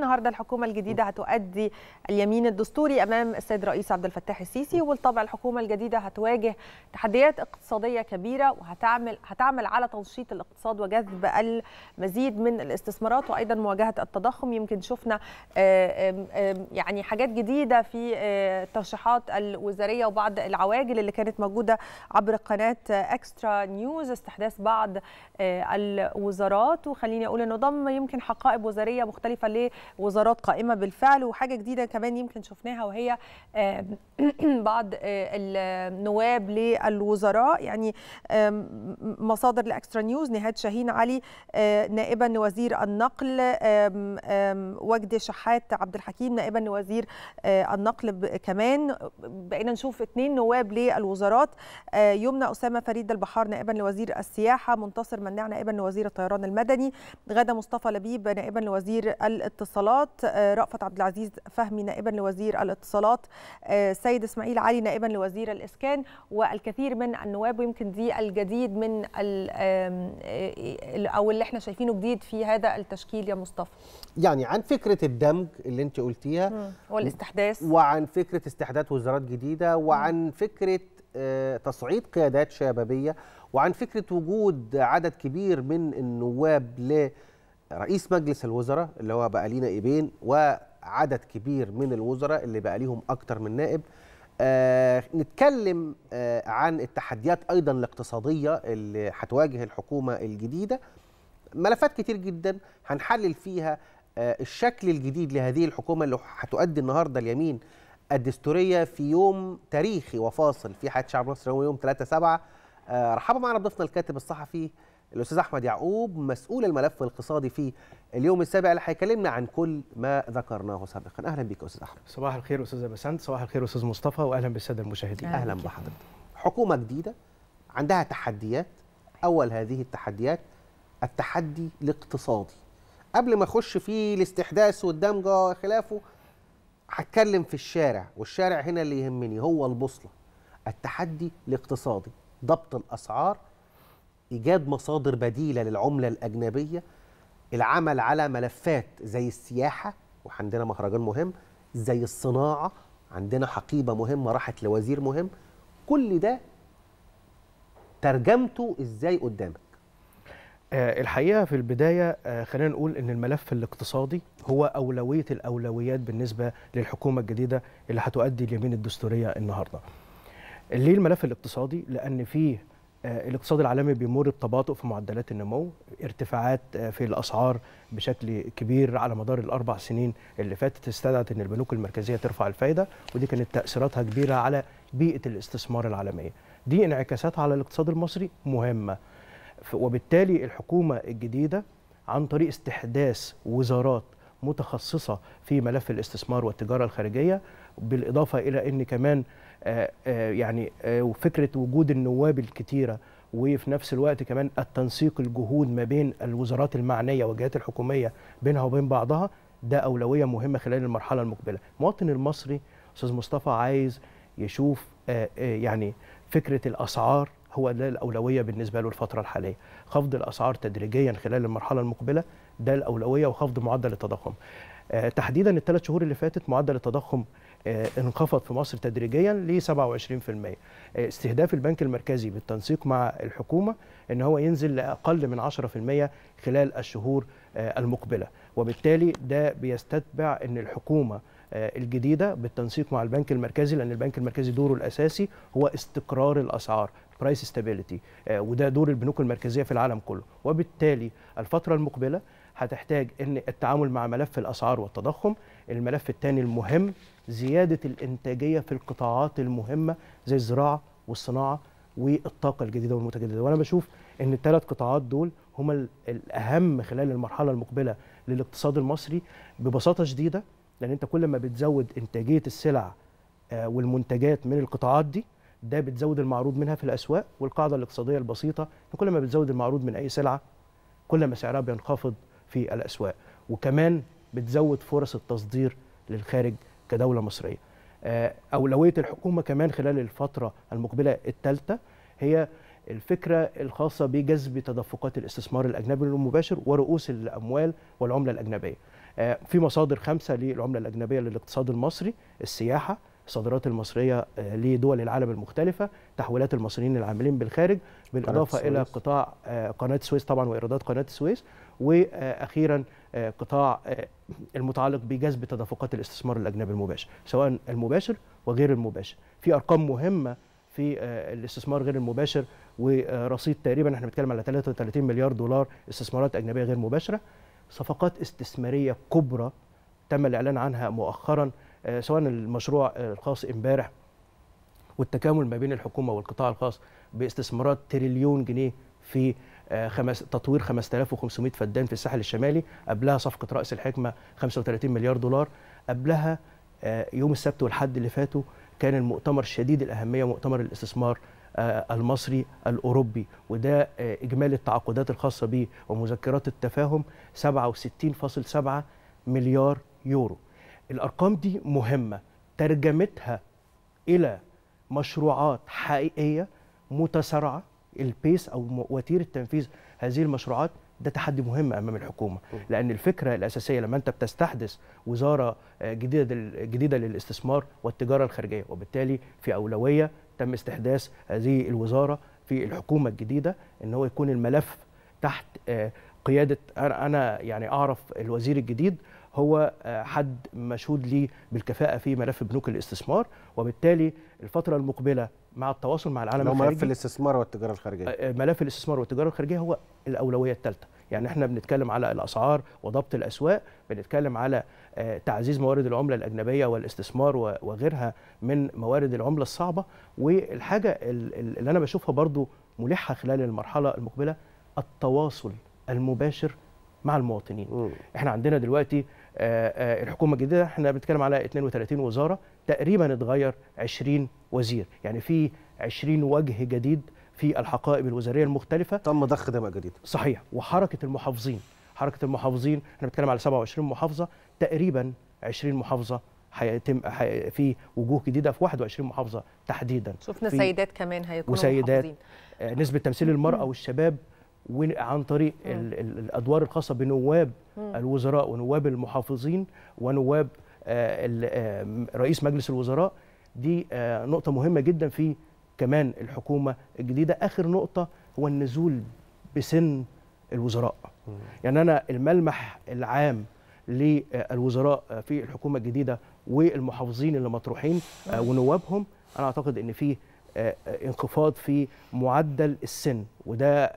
النهارده الحكومه الجديده هتؤدي اليمين الدستوري امام السيد الرئيس عبد الفتاح السيسي وبالطبع الحكومه الجديده هتواجه تحديات اقتصاديه كبيره وهتعمل هتعمل على تنشيط الاقتصاد وجذب المزيد من الاستثمارات وايضا مواجهه التضخم يمكن شفنا آه، يعني حاجات جديده في الترشيحات آه، الوزاريه وبعض العواجل اللي كانت موجوده عبر قناه اكسترا نيوز استحداث بعض آه، الوزارات وخليني اقول انه ضم يمكن حقائب وزاريه مختلفه وزارات قائمه بالفعل وحاجه جديده كمان يمكن شفناها وهي بعض آه، النواب للوزراء يعني مصادر لاكسترا نيوز نهاد شاهين علي آه، نائبا وزير النقل وجد شحات عبد الحكيم نائبا وزير آه، النقل كمان بقينا نشوف اثنين نواب للوزارات يمنى اسامه فريد البحار نائبا لوزير السياحه منتصر مناع نائبا لوزير الطيران المدني غاده مصطفى لبيب نائبا لوزير الاتصال الاتصالات آه، رأفت عبد العزيز فهمي نائبا لوزير الاتصالات آه، سيد اسماعيل علي نائبا لوزير الاسكان والكثير من النواب ويمكن دي الجديد من آه، او اللي احنا شايفينه جديد في هذا التشكيل يا مصطفى يعني عن فكره الدمج اللي انت قلتيها والاستحداث وعن فكره استحداث وزارات جديده وعن فكره تصعيد قيادات شبابيه وعن فكره وجود عدد كبير من النواب ل رئيس مجلس الوزراء اللي هو بقى لينا نائبين وعدد كبير من الوزراء اللي بقى ليهم اكتر من نائب آه نتكلم آه عن التحديات ايضا الاقتصاديه اللي هتواجه الحكومه الجديده ملفات كتير جدا هنحلل فيها آه الشكل الجديد لهذه الحكومه اللي هتؤدي النهارده اليمين الدستوريه في يوم تاريخي وفاصل في حياه شعب مصر هو يوم 3 7 آه، رحبوا معنا ضيفنا الكاتب الصحفي الاستاذ احمد يعقوب مسؤول الملف الاقتصادي في اليوم السابع اللي هيكلمنا عن كل ما ذكرناه سابقا اهلا بك استاذ احمد صباح الخير استاذ بسنت صباح الخير استاذ مصطفى واهلا بالساده المشاهدين اهلا بحضرتك حكومه جديده عندها تحديات اول هذه التحديات التحدي الاقتصادي قبل ما اخش في الاستحداث والدمجه وخلافه هتكلم في الشارع والشارع هنا اللي يهمني هو البوصله التحدي الاقتصادي ضبط الاسعار ايجاد مصادر بديله للعمله الاجنبيه العمل على ملفات زي السياحه وعندنا مهرجان مهم زي الصناعه عندنا حقيبه مهمه راحت لوزير مهم كل ده ترجمته ازاي قدامك آه، الحقيقه في البدايه آه، خلينا نقول ان الملف الاقتصادي هو اولويه الاولويات بالنسبه للحكومه الجديده اللي هتؤدي اليمين الدستوريه النهارده ليه الملف الاقتصادي لان فيه آه، الاقتصاد العالمي بيمر بتباطؤ في معدلات النمو ارتفاعات آه، في الاسعار بشكل كبير على مدار الاربع سنين اللي فاتت استدعت ان البنوك المركزيه ترفع الفائده ودي كانت تاثيراتها كبيره على بيئه الاستثمار العالميه دي انعكاسات على الاقتصاد المصري مهمه وبالتالي الحكومه الجديده عن طريق استحداث وزارات متخصصه في ملف الاستثمار والتجاره الخارجيه بالاضافه الى ان كمان آه، آه، يعني آه، وفكره وجود النواب الكتيره وفي نفس الوقت كمان التنسيق الجهود ما بين الوزارات المعنيه والجهات الحكوميه بينها وبين بعضها ده اولويه مهمه خلال المرحله المقبله المواطن المصري استاذ مصطفى عايز يشوف يعني فكره الاسعار هو ده الاولويه بالنسبه له الفتره الحاليه خفض الاسعار تدريجيا خلال المرحله المقبله ده الاولويه وخفض معدل التضخم تحديدا الثلاث شهور اللي فاتت معدل التضخم آه، انخفض في مصر تدريجيا ل 27% آه، استهداف البنك المركزي بالتنسيق مع الحكومه ان هو ينزل لاقل من 10% خلال الشهور آه، المقبله وبالتالي ده بيستتبع ان الحكومه الجديده بالتنسيق مع البنك المركزي لان البنك المركزي دوره الاساسي هو استقرار الاسعار برايس ستابيليتي وده دور البنوك المركزيه في العالم كله وبالتالي الفتره المقبله هتحتاج ان التعامل مع ملف الاسعار والتضخم الملف الثاني المهم زياده الانتاجيه في القطاعات المهمه زي الزراعه والصناعه والطاقه الجديده والمتجدده وانا بشوف ان الثلاث قطاعات دول هما الاهم خلال المرحله المقبله للاقتصاد المصري ببساطه شديده لان انت كل ما بتزود انتاجيه السلع آه، والمنتجات من القطاعات دي ده بتزود المعروض منها في الاسواق والقاعده الاقتصاديه البسيطه كل ما بتزود المعروض من اي سلعه كل ما سعرها بينخفض في الاسواق وكمان بتزود فرص التصدير للخارج كدوله مصريه آه، اولويه الحكومه كمان خلال الفتره المقبله الثالثه هي الفكره الخاصه بجذب تدفقات الاستثمار الاجنبي المباشر ورؤوس الاموال والعمله الاجنبيه آه، في مصادر خمسه للعمله الاجنبيه للاقتصاد المصري السياحه الصادرات المصريه آه، لدول العالم المختلفه تحويلات المصريين العاملين بالخارج بالاضافه الى قطاع قناه السويس طبعا وايرادات قناه السويس واخيرا آه، قطاع آه، المتعلق بجذب تدفقات الاستثمار الاجنبي المباشر سواء المباشر وغير المباشر في ارقام مهمه في آه، الاستثمار غير المباشر ورصيد تقريبا احنا بنتكلم على 33 مليار دولار استثمارات اجنبيه غير مباشره صفقات استثماريه كبرى تم الاعلان عنها مؤخرا سواء المشروع الخاص امبارح والتكامل ما بين الحكومه والقطاع الخاص باستثمارات تريليون جنيه في آه، خمس تطوير 5500 فدان في الساحل الشمالي قبلها صفقه راس الحكمه 35 مليار دولار قبلها آه، يوم السبت والحد اللي فاتوا كان المؤتمر شديد الاهميه مؤتمر الاستثمار آه، المصري الاوروبي وده اجمالي التعاقدات الخاصه به ومذكرات التفاهم 67.7 مليار يورو الارقام دي مهمه ترجمتها الى مشروعات حقيقيه متسارعه البيس او وتيره تنفيذ هذه المشروعات ده تحدي مهم امام الحكومه لان الفكره الاساسيه لما انت بتستحدث وزاره آه، جديده جديده للاستثمار والتجاره الخارجيه وبالتالي في اولويه تم استحداث هذه الوزاره في الحكومه الجديده ان هو يكون الملف تحت آه، قياده انا يعني اعرف الوزير الجديد هو آه، حد مشهود لي بالكفاءه في ملف بنوك الاستثمار وبالتالي الفتره المقبله مع التواصل مع العالم الخارجي ملف الاستثمار والتجاره الخارجيه آه، آه، ملف الاستثمار والتجاره الخارجيه هو الاولويه الثالثه يعني احنا بنتكلم على الاسعار وضبط الاسواق بنتكلم على آه، تعزيز موارد العمله الاجنبيه والاستثمار وغيرها من موارد العمله الصعبه والحاجه اللي انا بشوفها برضو ملحه خلال المرحله المقبله التواصل المباشر مع المواطنين م. احنا عندنا دلوقتي الحكومه الجديده احنا بنتكلم على 32 وزاره تقريبا اتغير 20 وزير يعني في 20 وجه جديد في الحقائب الوزاريه المختلفه تم ضخ دماء جديد صحيح وحركه المحافظين حركه المحافظين احنا بنتكلم على 27 محافظه تقريبا 20 محافظه هيتم حي... في وجوه جديده في 21 محافظه تحديدا شفنا سيدات كمان هيكونوا وسيدات محافظين. آه، نسبه تمثيل المراه والشباب وعن طريق ال... الادوار الخاصه بنواب الوزراء ونواب المحافظين ونواب آه، آه، رئيس مجلس الوزراء دي آه، نقطة مهمة جدا في كمان الحكومة الجديدة آخر نقطة هو النزول بسن الوزراء يعني أنا الملمح العام للوزراء في الحكومة الجديدة والمحافظين اللي مطروحين ونوابهم أنا أعتقد أن فيه انخفاض في معدل السن وده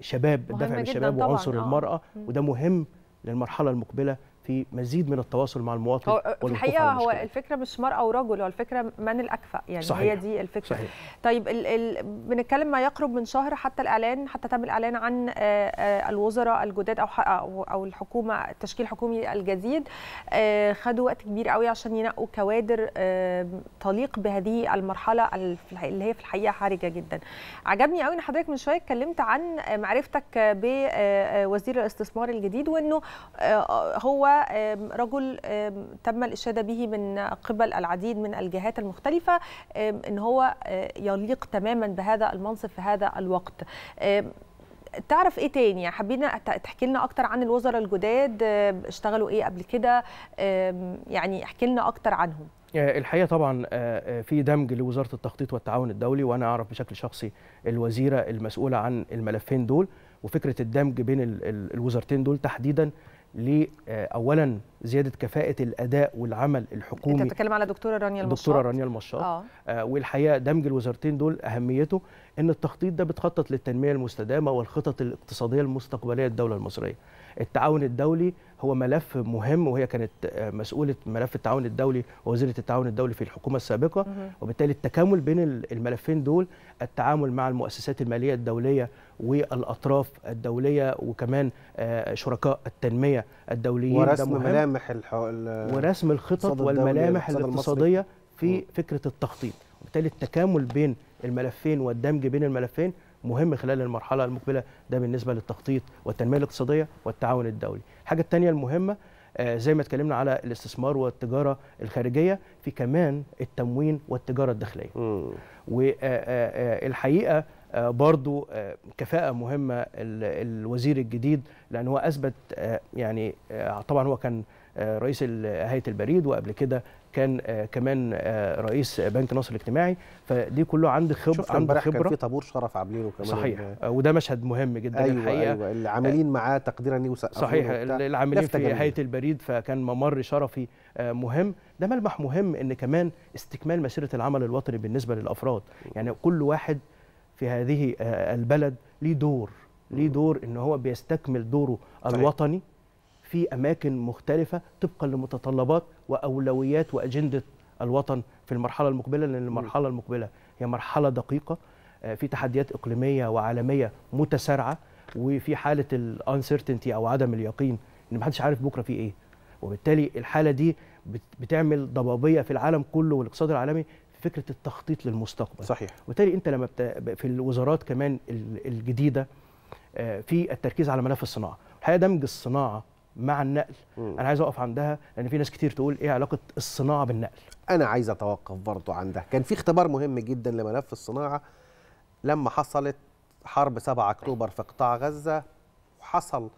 شباب الدفع للشباب وعنصر المرأة وده مهم للمرحلة المقبلة في مزيد من التواصل مع المواطن هو في الحقيقه هو الفكره مش مرأة ورجل هو الفكره من الاكفأ يعني صحيح. هي دي الفكره صحيح. طيب ال ال بنتكلم ما يقرب من شهر حتى الاعلان حتى تم الاعلان عن آه، آه، الوزراء الجداد او او الحكومه التشكيل الحكومي الجديد آه، خدوا وقت كبير قوي عشان ينقوا كوادر تليق بهذه المرحله اللي هي في الحقيقه حرجه جدا عجبني قوي ان حضرتك من شويه اتكلمت عن معرفتك بوزير الاستثمار الجديد وانه هو ورجل تم الإشادة به من قبل العديد من الجهات المختلفة أن هو آه، يليق تماما بهذا المنصب في هذا الوقت تعرف ايه تاني يعني حابين تحكي لنا اكتر عن الوزراء الجداد اشتغلوا ايه قبل كده يعني احكي لنا اكتر عنهم آه، الحقيقه طبعا آه، في دمج لوزاره التخطيط والتعاون الدولي وانا اعرف بشكل شخصي الوزيره المسؤوله عن الملفين دول وفكره الدمج بين الوزارتين دول تحديدا آه، اولا زياده كفاءه الاداء والعمل الحكومي انت بتتكلم على دكتوره رانيا المشاط دكتوره رانيا المشاط آه. آه والحقيقه دمج الوزارتين دول اهميته ان التخطيط ده بتخطط للتنميه المستدامه والخطط الاقتصاديه المستقبليه للدوله المصريه التعاون الدولي هو ملف مهم وهي كانت آه، مسؤوله ملف التعاون الدولي ووزيره التعاون الدولي في الحكومه السابقه وبالتالي التكامل بين الملفين دول التعامل مع المؤسسات الماليه الدوليه والاطراف الدوليه وكمان آه، شركاء التنميه الدوليين ورسم ملامح ورسم الخطط والملامح الاقتصاديه في فكره التخطيط وبالتالي التكامل بين الملفين والدمج بين الملفين مهم خلال المرحله المقبله ده بالنسبه للتخطيط والتنميه الاقتصاديه والتعاون الدولي الحاجه الثانيه المهمه آه، زي ما اتكلمنا على الاستثمار والتجاره الخارجيه في كمان التموين والتجاره الداخليه والحقيقه آه، آه، برضو آه، كفاءة مهمة الوزير الجديد لأن هو أثبت آه، يعني طبعا هو كان رئيس هيئة البريد وقبل كده كان كمان رئيس بنك مصر الاجتماعي فدي كله عنده خبره شفت عنده خبره كان في طابور شرف عاملينه كمان صحيح وده مشهد مهم جدا أيوة الحقيقه ايوه اللي عاملين معاه تقديرا ليه صحيح العاملين في هيئه البريد فكان ممر شرفي مهم ده ملمح مهم ان كمان استكمال مسيره العمل الوطني بالنسبه للافراد يعني كل واحد في هذه آه، البلد ليه دور ليه دور ان هو بيستكمل دوره الوطني في اماكن مختلفه طبقا لمتطلبات واولويات واجنده الوطن في المرحله المقبله لان المرحله المقبله هي مرحله دقيقه آه، في تحديات اقليميه وعالميه متسارعه وفي حاله الانسرتينتي او عدم اليقين ان محدش عارف بكره في ايه وبالتالي الحاله دي بتعمل ضبابيه في العالم كله والاقتصاد العالمي فكره التخطيط للمستقبل صحيح وبالتالي انت لما بت... في الوزارات كمان الجديده آه، في التركيز على ملف الصناعه الحقيقه دمج الصناعه مع النقل م. انا عايز اقف عندها لان في ناس كتير تقول ايه علاقه الصناعه بالنقل انا عايز اتوقف برضه عندها كان في اختبار مهم جدا لملف الصناعه لما حصلت حرب 7 اكتوبر في قطاع غزه وحصل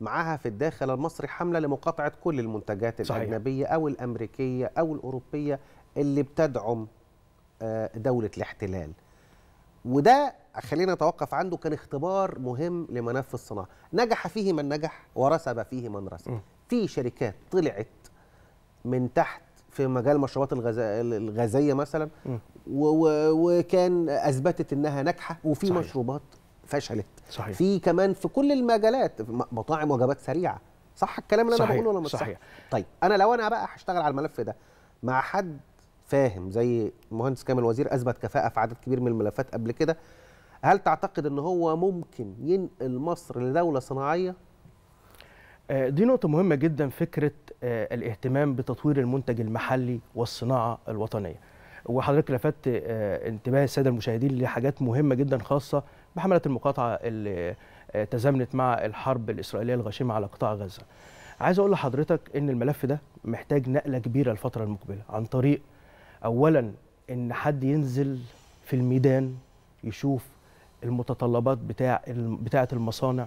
معاها في الداخل المصري حمله لمقاطعه كل المنتجات الاجنبيه صحيح. او الامريكيه او الاوروبيه اللي بتدعم آه، دوله الاحتلال وده خلينا نتوقف عنده كان اختبار مهم لملف الصناعه نجح فيه من نجح ورسب فيه من رسب في شركات طلعت من تحت في مجال مشروبات الغازيه مثلا وكان اثبتت انها ناجحه وفي صحيح. مشروبات فشلت صحيح. في كمان في كل المجالات مطاعم وجبات سريعه صح الكلام اللي صحيح. انا بقوله ولا مش صحيح. صحيح طيب انا لو انا بقى هشتغل على الملف ده مع حد فاهم زي المهندس كامل وزير اثبت كفاءه في عدد كبير من الملفات قبل كده هل تعتقد ان هو ممكن ينقل مصر لدوله صناعيه آه، دي نقطة مهمة جدا فكرة آه، الاهتمام بتطوير المنتج المحلي والصناعة الوطنية وحضرتك لفت آه، انتباه السادة المشاهدين لحاجات مهمة جدا خاصة بحملة المقاطعة اللي تزامنت مع الحرب الإسرائيلية الغاشمة على قطاع غزة عايز أقول لحضرتك أن الملف ده محتاج نقلة كبيرة الفترة المقبلة عن طريق اولا ان حد ينزل في الميدان يشوف المتطلبات بتاع بتاعه المصانع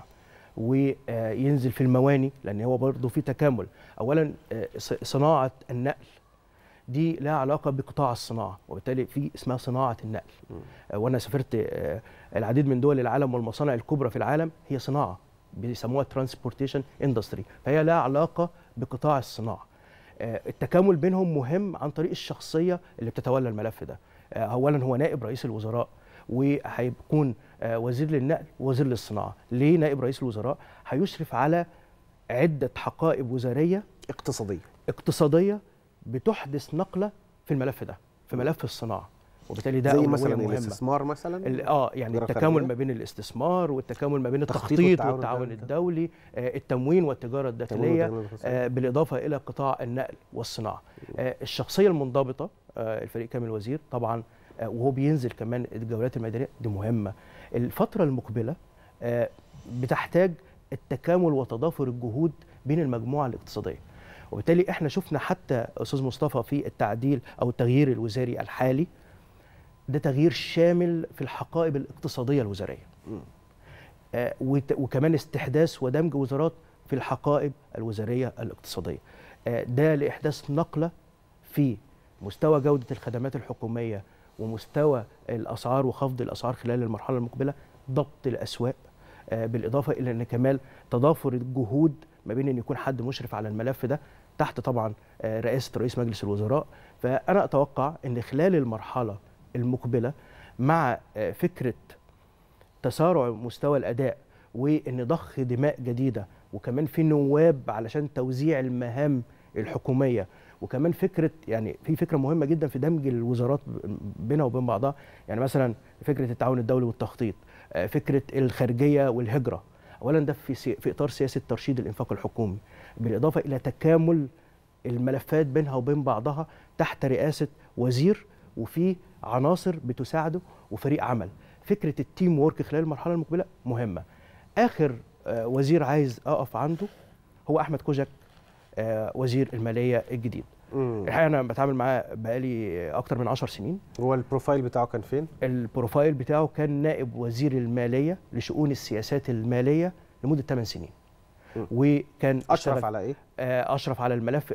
وينزل في المواني لان هو برضه في تكامل اولا آه، صناعه النقل دي لها علاقه بقطاع الصناعه وبالتالي في اسمها صناعه النقل آه، وانا سافرت آه، العديد من دول العالم والمصانع الكبرى في العالم هي صناعه بيسموها ترانسبورتيشن اندستري فهي لها علاقه بقطاع الصناعه آه، التكامل بينهم مهم عن طريق الشخصيه اللي بتتولى الملف ده آه، اولا هو نائب رئيس الوزراء وهيكون آه، وزير للنقل ووزير للصناعه ليه نائب رئيس الوزراء هيشرف على عده حقائب وزاريه اقتصاديه اقتصاديه بتحدث نقله في الملف ده في ملف الصناعه وبالتالي ده زي مثلا مهمة. الاستثمار مثلا اه يعني التكامل ما بين الاستثمار والتكامل ما بين التخطيط والتعاون الدولي آه التموين والتجاره الداخليه آه بالاضافه الى قطاع النقل والصناعه آه الشخصيه المنضبطه آه الفريق كامل وزير طبعا آه وهو بينزل كمان الجولات الميدانيه دي مهمه الفتره المقبله آه بتحتاج التكامل وتضافر الجهود بين المجموعه الاقتصاديه وبالتالي احنا شفنا حتى استاذ مصطفى في التعديل او التغيير الوزاري الحالي ده تغيير شامل في الحقائب الاقتصاديه الوزاريه آه، وكمان استحداث ودمج وزارات في الحقائب الوزاريه الاقتصاديه آه، ده لاحداث نقله في مستوى جوده الخدمات الحكوميه ومستوى الاسعار وخفض الاسعار خلال المرحله المقبله ضبط الاسواق آه، بالاضافه الى ان كمان تضافر الجهود ما بين ان يكون حد مشرف على الملف ده تحت طبعا رئاسه رئيس مجلس الوزراء فانا اتوقع ان خلال المرحله المقبله مع آه، فكره تسارع مستوى الاداء وان ضخ دماء جديده وكمان في نواب علشان توزيع المهام الحكوميه وكمان فكره يعني في فكره مهمه جدا في دمج الوزارات بينها وبين بعضها يعني مثلا فكره التعاون الدولي والتخطيط آه، فكره الخارجيه والهجره اولا ده في في اطار سياسه ترشيد الانفاق الحكومي بالاضافه الى تكامل الملفات بينها وبين بعضها تحت رئاسه وزير وفي عناصر بتساعده وفريق عمل فكره التيم وورك خلال المرحله المقبله مهمه اخر آه، وزير عايز اقف عنده هو احمد كوجك آه، وزير الماليه الجديد الحقيقه انا بتعامل معاه بقالي اكتر من 10 سنين هو البروفايل بتاعه كان فين البروفايل بتاعه كان نائب وزير الماليه لشؤون السياسات الماليه لمده 8 سنين وكان اشرف على ايه آه، اشرف على الملف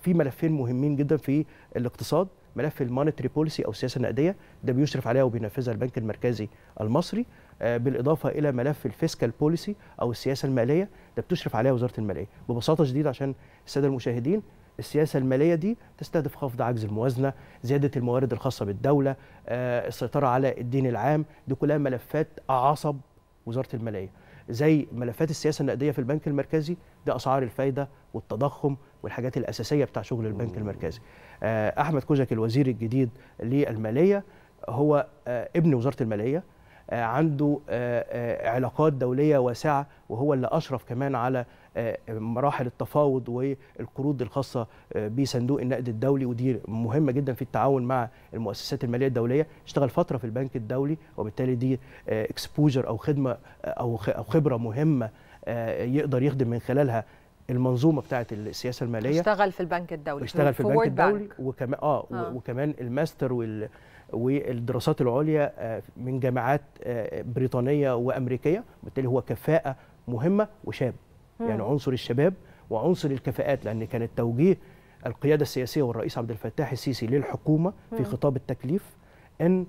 في ملفين مهمين جدا في الاقتصاد ملف المونيتري بوليسي او السياسه النقديه ده بيشرف عليها وبينفذها البنك المركزي المصري آه، بالاضافه الى ملف الفيسكال بوليسي او السياسه الماليه ده بتشرف عليها وزاره الماليه ببساطه شديده عشان الساده المشاهدين السياسه الماليه دي تستهدف خفض عجز الموازنه، زياده الموارد الخاصه بالدوله، آه، السيطره على الدين العام، دي كلها ملفات عصب وزاره الماليه. زي ملفات السياسه النقديه في البنك المركزي دي اسعار الفايده والتضخم والحاجات الاساسيه بتاع شغل البنك المركزي. آه، احمد كوزك الوزير الجديد للماليه هو آه، ابن وزاره الماليه آه، عنده علاقات دوليه واسعه وهو اللي اشرف كمان على مراحل التفاوض والقروض الخاصه بصندوق النقد الدولي ودي مهمه جدا في التعاون مع المؤسسات الماليه الدوليه اشتغل فتره في البنك الدولي وبالتالي دي اكسبوجر او خدمه او خبره مهمه يقدر يخدم من خلالها المنظومه بتاعه السياسه الماليه اشتغل في البنك الدولي اشتغل في, في البنك الدولي وكمان آه, اه وكمان الماستر وال والدراسات العليا آه، من جامعات آه، بريطانيه وامريكيه وبالتالي هو كفاءه مهمه وشاب مم. يعني عنصر الشباب وعنصر الكفاءات لان كان التوجيه القياده السياسيه والرئيس عبد الفتاح السيسي للحكومه في خطاب التكليف ان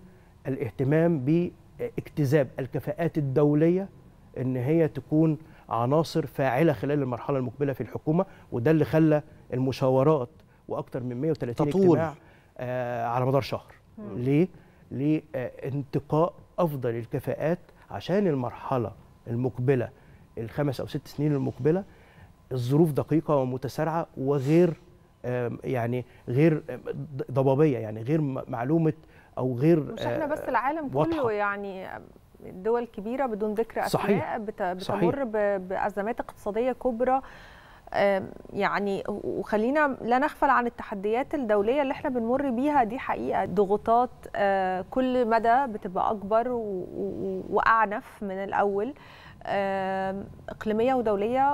الاهتمام باكتساب الكفاءات الدوليه ان هي تكون عناصر فاعله خلال المرحله المقبله في الحكومه وده اللي خلى المشاورات واكثر من 130 تطول. اجتماع آه على مدار شهر مم. ليه لانتقاء افضل الكفاءات عشان المرحله المقبله الخمس او ست سنين المقبله الظروف دقيقه ومتسارعه وغير يعني غير ضبابيه يعني غير معلومه او غير مش احنا آه، بس العالم كله يعني دول كبيره بدون ذكر اسماء بتمر بازمات اقتصاديه كبرى يعني وخلينا لا نغفل عن التحديات الدولية اللي احنا بنمر بيها دي حقيقة ضغوطات آه، كل مدى بتبقى أكبر وأعنف من الأول إقليمية ودولية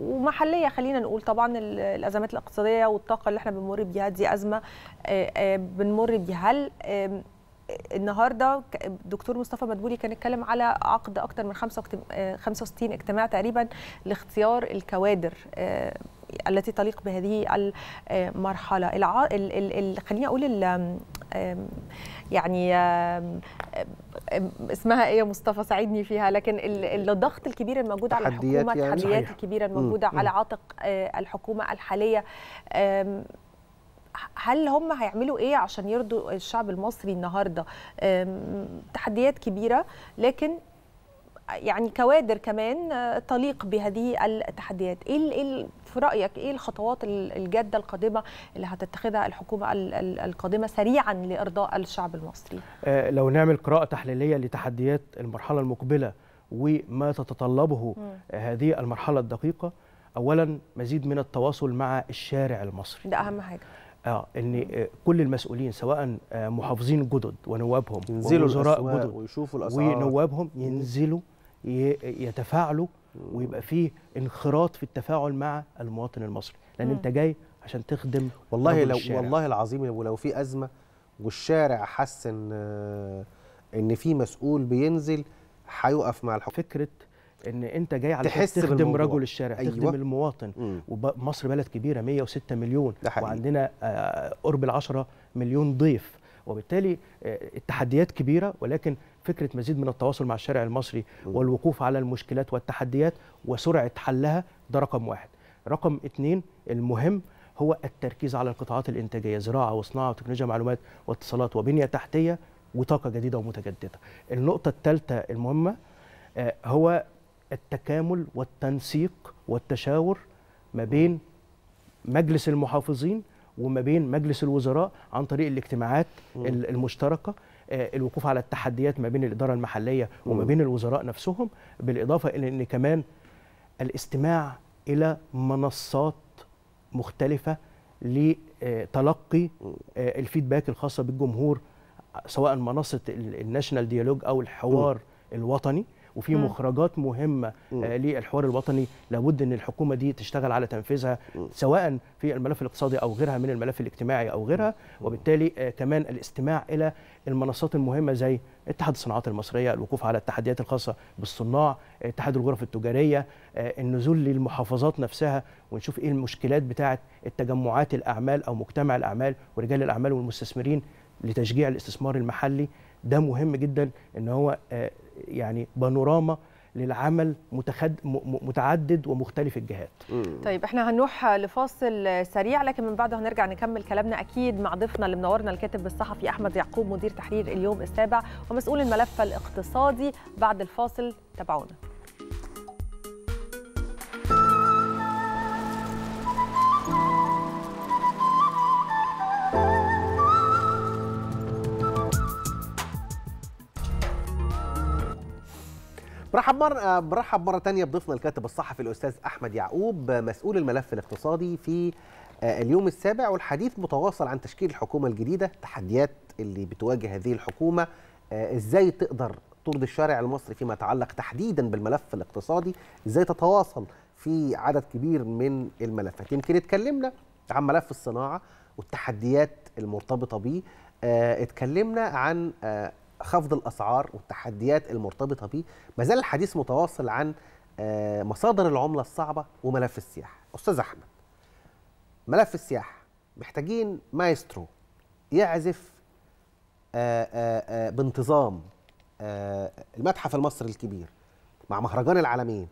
ومحلية خلينا نقول طبعا الأزمات الاقتصادية والطاقة اللي احنا بنمر بيها دي أزمة آه، آه، بنمر بيها هل النهارده الدكتور مصطفى مدبولي كان اتكلم على عقد اكثر من 65 آه، اجتماع تقريبا لاختيار الكوادر آه، التي تليق بهذه المرحله الع... ال... ال... ال... خليني اقول ال... يعني اسمها ايه يا مصطفى ساعدني فيها لكن الضغط الكبير الموجود على الحكومه يعني؟ التحديات يعني الكبيره الموجوده على عاتق آه، الحكومه الحاليه هل هم هيعملوا ايه عشان يرضوا الشعب المصري النهارده تحديات كبيره لكن يعني كوادر كمان آه، تليق بهذه التحديات ايه, إيه في رايك ايه الخطوات الجاده القادمه اللي هتتخذها الحكومه القادمه سريعا لارضاء الشعب المصري آه، لو نعمل قراءه تحليليه لتحديات المرحله المقبله وما تتطلبه هذه المرحله الدقيقه اولا مزيد من التواصل مع الشارع المصري ده اهم حاجه اه ان آه، كل المسؤولين سواء آه، محافظين جدد ونوابهم ينزلوا وزراء جدد ويشوفوا الاسعار ونوابهم ينزلوا يتفاعلوا ويبقى فيه انخراط في التفاعل مع المواطن المصري لان انت جاي عشان تخدم والله لو الشارع. والله العظيم ولو في ازمه والشارع حس ان آه، ان في مسؤول بينزل هيقف مع الحكومه فكره ان انت جاي على تحس تخدم بالموضوع. رجل الشارع أيوة. تخدم المواطن مم. ومصر بلد كبيره 106 مليون وعندنا آه، قرب ال 10 مليون ضيف وبالتالي آه، التحديات كبيره ولكن فكره مزيد من التواصل مع الشارع المصري والوقوف على المشكلات والتحديات وسرعه حلها ده رقم واحد. رقم اثنين المهم هو التركيز على القطاعات الانتاجيه زراعه وصناعه وتكنولوجيا معلومات واتصالات وبنيه تحتيه وطاقه جديده ومتجدده. النقطه الثالثه المهمه آه، هو التكامل والتنسيق والتشاور ما بين مجلس المحافظين وما بين مجلس الوزراء عن طريق الاجتماعات المشتركه آه، الوقوف على التحديات ما بين الاداره المحليه وما بين الوزراء نفسهم بالاضافه الى ان كمان الاستماع الى منصات مختلفه لتلقي آه، الفيدباك الخاصه بالجمهور سواء منصه الناشونال ديالوج او الحوار الوطني وفي مخرجات مهمه آه، للحوار الوطني لابد ان الحكومه دي تشتغل على تنفيذها سواء في الملف الاقتصادي او غيرها من الملف الاجتماعي او غيرها وبالتالي آه، كمان الاستماع الى المنصات المهمه زي اتحاد الصناعات المصريه الوقوف على التحديات الخاصه بالصناع آه، اتحاد الغرف التجاريه النزول للمحافظات نفسها ونشوف ايه المشكلات بتاعه التجمعات الاعمال او مجتمع الاعمال ورجال الاعمال والمستثمرين لتشجيع الاستثمار المحلي ده مهم جدا ان هو يعني بانوراما للعمل متخد... متعدد ومختلف الجهات طيب احنا هنروح لفاصل سريع لكن من بعده هنرجع نكمل كلامنا اكيد مع ضيفنا اللي منورنا الكاتب الصحفي احمد يعقوب مدير تحرير اليوم السابع ومسؤول الملف الاقتصادي بعد الفاصل تابعونا برحب مر... آه، برحب مرة ثانيه بضيفنا الكاتب الصحفي الأستاذ أحمد يعقوب مسؤول الملف الاقتصادي في آه، اليوم السابع والحديث متواصل عن تشكيل الحكومة الجديدة التحديات اللي بتواجه هذه الحكومة آه، إزاي تقدر ترضي الشارع المصري فيما يتعلق تحديدا بالملف الاقتصادي إزاي تتواصل في عدد كبير من الملفات يمكن اتكلمنا عن ملف الصناعة والتحديات المرتبطة بيه اتكلمنا عن خفض الاسعار والتحديات المرتبطه به ما زال الحديث متواصل عن آه، مصادر العمله الصعبه وملف السياحه استاذ احمد ملف السياحه محتاجين مايسترو يعزف آه، آه، بانتظام المتحف المصري الكبير مع مهرجان العالمين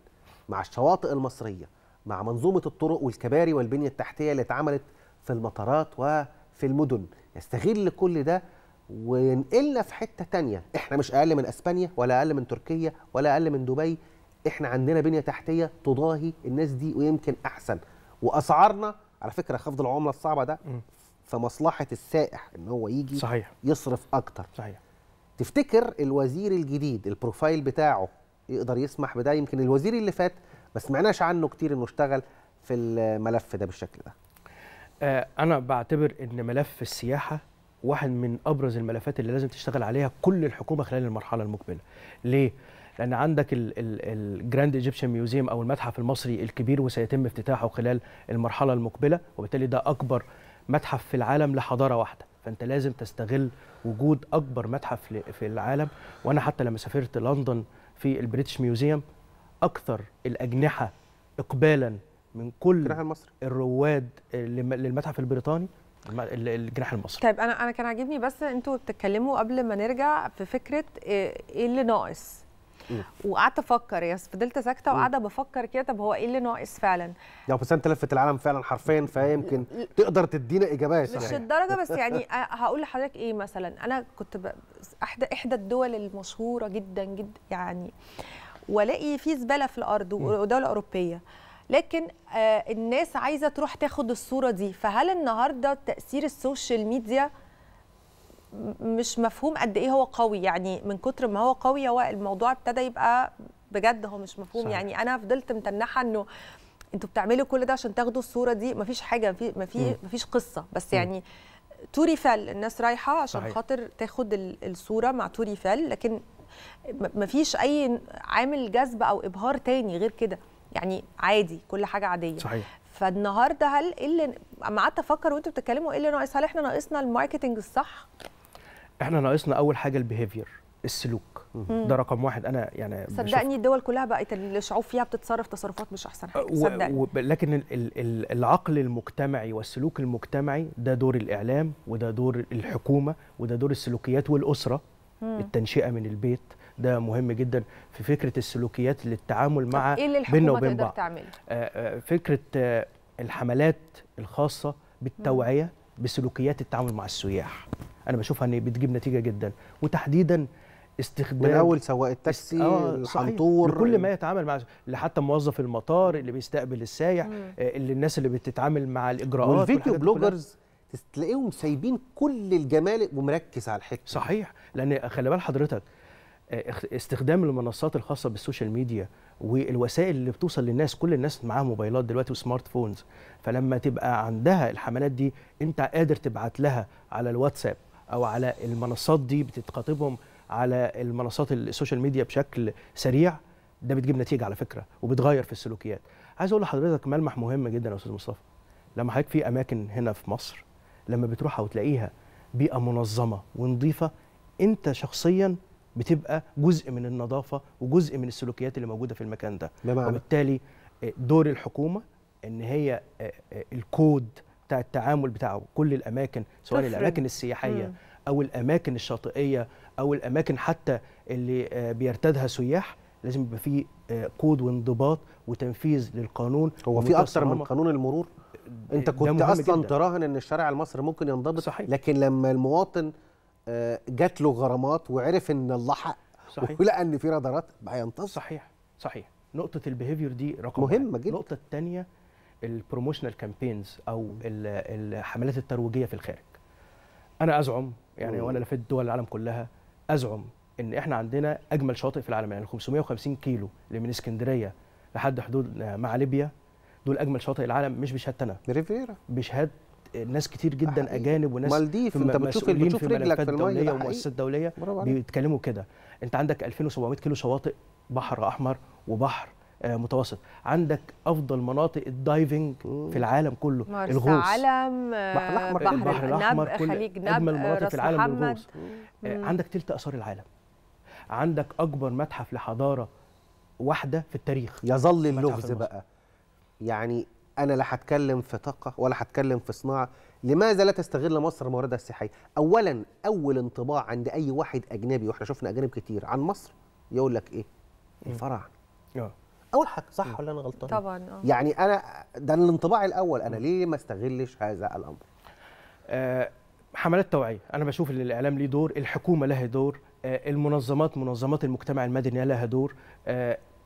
مع الشواطئ المصريه مع منظومه الطرق والكباري والبنيه التحتيه اللي اتعملت في المطارات وفي المدن يستغل كل ده وينقلنا في حته تانية احنا مش اقل من اسبانيا ولا اقل من تركيا ولا اقل من دبي احنا عندنا بنيه تحتيه تضاهي الناس دي ويمكن احسن واسعارنا على فكره خفض العمله الصعبه ده في مصلحه السائح ان هو يجي صحيح. يصرف اكتر صحيح تفتكر الوزير الجديد البروفايل بتاعه يقدر يسمح بده يمكن الوزير اللي فات ما سمعناش عنه كتير انه اشتغل في الملف ده بالشكل ده آه، انا بعتبر ان ملف السياحه واحد من ابرز الملفات اللي لازم تشتغل عليها كل الحكومه خلال المرحله المقبله ليه لان عندك الجراند ايجيبشن ميوزيوم او المتحف المصري الكبير وسيتم افتتاحه خلال المرحله المقبله وبالتالي ده اكبر متحف في العالم لحضاره واحده فانت لازم تستغل وجود اكبر متحف في العالم وانا حتى لما سافرت لندن في البريتش ميوزيوم اكثر الاجنحه اقبالا من كل الرواد للمتحف البريطاني الجناح المصري طيب انا انا كان عاجبني بس انتوا بتتكلموا قبل ما نرجع في فكره آه، ايه اللي ناقص وقعدت افكر يا فضلت ساكته وقاعده بفكر كده طب هو ايه اللي ناقص فعلا؟ لو انت لفه العالم فعلا حرفيا فيمكن تقدر تدينا اجابات مش الدرجه بس يعني آه، هقول لحضرتك ايه مثلا انا كنت احدى احدى الدول المشهوره جدا جدا يعني والاقي في زباله في الارض ودوله اوروبيه لكن آه، الناس عايزه تروح تاخد الصوره دي فهل النهارده تاثير السوشيال ميديا مش مفهوم قد ايه هو قوي يعني من كتر ما هو قوي هو الموضوع ابتدى يبقى بجد هو مش مفهوم صحيح. يعني انا فضلت متنحه انه انتوا بتعملوا كل ده عشان تاخدوا الصوره دي مفيش حاجه مفيش مفي مفيش قصه بس يعني توري فال الناس رايحه عشان صحيح. خاطر تاخد الصوره مع توري فال لكن مفيش اي عامل جذب او ابهار تاني غير كده يعني عادي كل حاجه عاديه صحيح فالنهارده هل ايه اللي اما قعدت افكر وانتوا بتتكلموا ايه اللي ناقص هل احنا ناقصنا الماركتنج الصح؟ احنا ناقصنا اول حاجه البيهيفير السلوك مم. ده رقم واحد انا يعني صدقني الدول كلها بقت الشعوب فيها بتتصرف تصرفات مش احسن حاجه صدقني و... لكن ال... ال... العقل المجتمعي والسلوك المجتمعي ده دور الاعلام وده دور الحكومه وده دور السلوكيات والاسره مم. التنشئه من البيت ده مهم جدا في فكره السلوكيات للتعامل مع إيه اللي الحكومة وبين بعض تعمل؟ آه، آه، فكره آه، الحملات الخاصه بالتوعيه بسلوكيات التعامل مع السياح انا بشوفها ان بتجيب نتيجه جدا وتحديدا استخدام من اول سواق التاكسي آه الحنطور كل ما يتعامل مع حتى موظف المطار اللي بيستقبل السايح اللي الناس اللي بتتعامل مع الاجراءات والفيديو بلوجرز تلاقيهم سايبين كل الجمال ومركز على الحته صحيح لان خلي بال حضرتك استخدام المنصات الخاصه بالسوشيال ميديا والوسائل اللي بتوصل للناس كل الناس معاها موبايلات دلوقتي وسمارت فونز فلما تبقى عندها الحملات دي انت قادر تبعت لها على الواتساب او على المنصات دي بتتخاطبهم على المنصات السوشيال ميديا بشكل سريع ده بتجيب نتيجه على فكره وبتغير في السلوكيات عايز اقول لحضرتك ملمح مهم جدا يا استاذ مصطفى لما حضرتك في اماكن هنا في مصر لما بتروحها وتلاقيها بيئه منظمه ونظيفه انت شخصيا بتبقى جزء من النظافه وجزء من السلوكيات اللي موجوده في المكان ده بمعنى. وبالتالي آه، دور الحكومه ان هي آه، آه، الكود بتاع التعامل بتاع كل الاماكن سواء تفرق. الاماكن السياحيه مم. او الاماكن الشاطئيه او الاماكن حتى اللي بيرتادها سياح لازم يبقى في كود وانضباط وتنفيذ للقانون هو في اكثر من قانون المرور انت كنت اصلا تراهن ان الشارع المصري ممكن ينضبط صحيح. لكن لما المواطن آه، جات له غرامات وعرف ان الله حق صحيح ولقى ان في رادارات هينتصر صحيح صحيح نقطه البيهيفير دي رقم مهمه جدا النقطه الثانيه البروموشنال كامبينز او الحملات الترويجيه في الخارج انا ازعم يعني وانا لفيت دول العالم كلها ازعم ان احنا عندنا اجمل شاطئ في العالم يعني 550 كيلو اللي من اسكندريه لحد حدود آه، مع ليبيا دول اجمل شاطئ العالم مش بشهادتنا بريفيرا بشهاده ناس كتير جدا اجانب وناس مالديف انت بتشوف بتشوف رجلك في الميه دوليه ومؤسسات دوليه بيتكلموا كده انت عندك 2700 كيلو شواطئ بحر احمر وبحر آه، متوسط عندك افضل مناطق الدايفنج في العالم كله مرسى الغوص علم بحر الاحمر آه، بحر, بحر الاحمر كل خليج نب اجمل مناطق في العالم محمد. الغوص آه، عندك تلت اثار العالم عندك اكبر متحف لحضاره واحده في التاريخ يظل اللغز بقى يعني انا لا هتكلم في طاقه ولا هتكلم في صناعه لماذا لا تستغل مصر مواردها السياحيه اولا اول انطباع عند اي واحد اجنبي واحنا شفنا اجانب كتير عن مصر يقول لك ايه الفراعنه آه. اول حاجه صح ولا انا غلطان طبعا آه. يعني انا ده الانطباع الاول انا ليه ما استغلش هذا الامر آه، حملات توعيه انا بشوف ان الاعلام ليه دور الحكومه لها دور المنظمات منظمات المجتمع المدني لها دور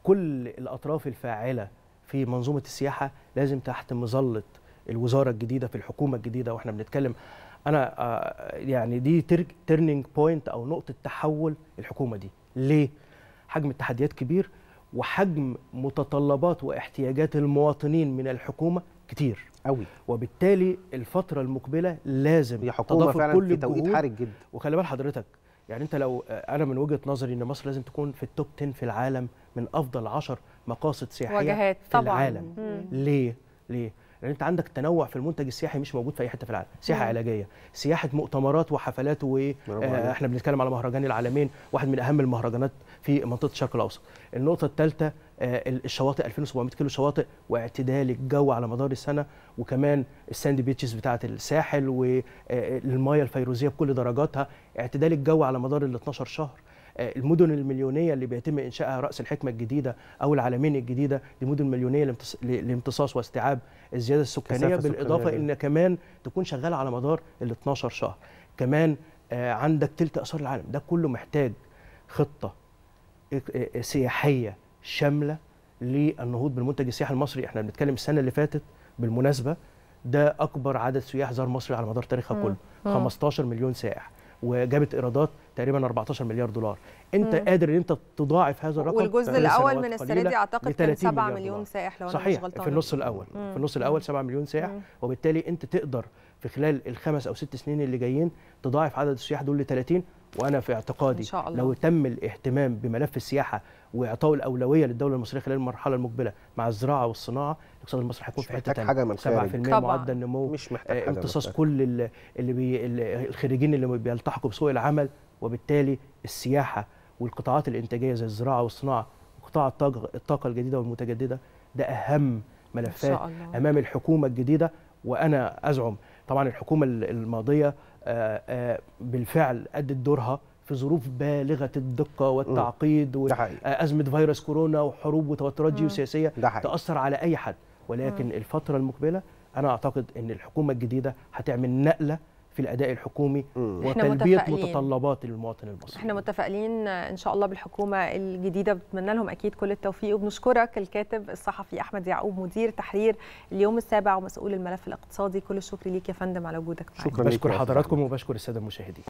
كل الاطراف الفاعله في منظومه السياحه لازم تحت مظله الوزاره الجديده في الحكومه الجديده واحنا بنتكلم انا آه، يعني دي ترنينج بوينت او نقطه تحول الحكومه دي ليه حجم التحديات كبير وحجم متطلبات واحتياجات المواطنين من الحكومه كتير قوي وبالتالي الفتره المقبله لازم هي حكومه فعلا كل في توقيت حرج جدا وخلي بال حضرتك يعني انت لو آه، انا من وجهه نظري ان مصر لازم تكون في التوب 10 في العالم من افضل 10 مقاصد سياحيه واجهات. في طبعًا. العالم مم. ليه ليه لان انت عندك تنوع في المنتج السياحي مش موجود في اي حته في العالم سياحه مم. علاجيه سياحه مؤتمرات وحفلات و آه احنا بنتكلم على مهرجان العالمين واحد من اهم المهرجانات في منطقه الشرق الاوسط النقطه الثالثه آه الشواطئ 2700 كيلو شواطئ واعتدال الجو على مدار السنه وكمان الساند بيتشز بتاعه الساحل والميه آه، الفيروزيه بكل درجاتها اعتدال الجو على مدار ال 12 شهر آه، المدن المليونيه اللي بيتم انشائها راس الحكمه الجديده او العالمين الجديده دي مدن مليونيه لامتصاص واستيعاب الزياده السكانيه بالاضافه ان كمان تكون شغاله على مدار ال 12 شهر كمان آه، عندك تلت اثار العالم ده كله محتاج خطه آه، سياحيه شامله للنهوض بالمنتج السياحي المصري احنا بنتكلم السنه اللي فاتت بالمناسبه ده اكبر عدد سياح زار مصر على مدار تاريخها كله 15 مليون سائح وجابت ايرادات تقريبا 14 مليار دولار انت مم. قادر ان انت تضاعف هذا الرقم والجزء الاول من السنه دي اعتقد كان 7 مليون سائح لو صحيح. انا مش غلطان في النص الاول مم. في النص الاول 7 مليون سائح مم. وبالتالي انت تقدر في خلال الخمس او ست سنين اللي جايين تضاعف عدد السياح دول ل 30 وانا في اعتقادي إن شاء الله. لو تم الاهتمام بملف السياحه واعطاء الاولويه للدوله المصريه خلال المرحله المقبله مع الزراعه والصناعه الاقتصاد المصري هيكون في حته محتاج حاجه من 7% معدل نمو مش محتاج حاجة امتصاص كل اللي بي الخريجين اللي بيلتحقوا بسوق العمل وبالتالي السياحه والقطاعات الانتاجيه زي الزراعه والصناعه وقطاع الطاقه الجديده والمتجدده ده اهم ملفات امام الحكومه الجديده وانا ازعم طبعا الحكومه الماضيه آه، آه، بالفعل أدت دورها في ظروف بالغه الدقه والتعقيد وازمه آه، فيروس كورونا وحروب وتوترات جيوسياسيه تاثر على اي حد ولكن الفتره المقبله انا اعتقد ان الحكومه الجديده هتعمل نقله في الاداء الحكومي وتلبيه متطلبات المواطن المصري. احنا متفائلين ان شاء الله بالحكومه الجديده بتمنى لهم اكيد كل التوفيق وبنشكرك الكاتب الصحفي احمد يعقوب مدير تحرير اليوم السابع ومسؤول الملف الاقتصادي كل الشكر ليك يا فندم على وجودك معنا. شكرا بشكر حضراتكم وبشكر الساده المشاهدين.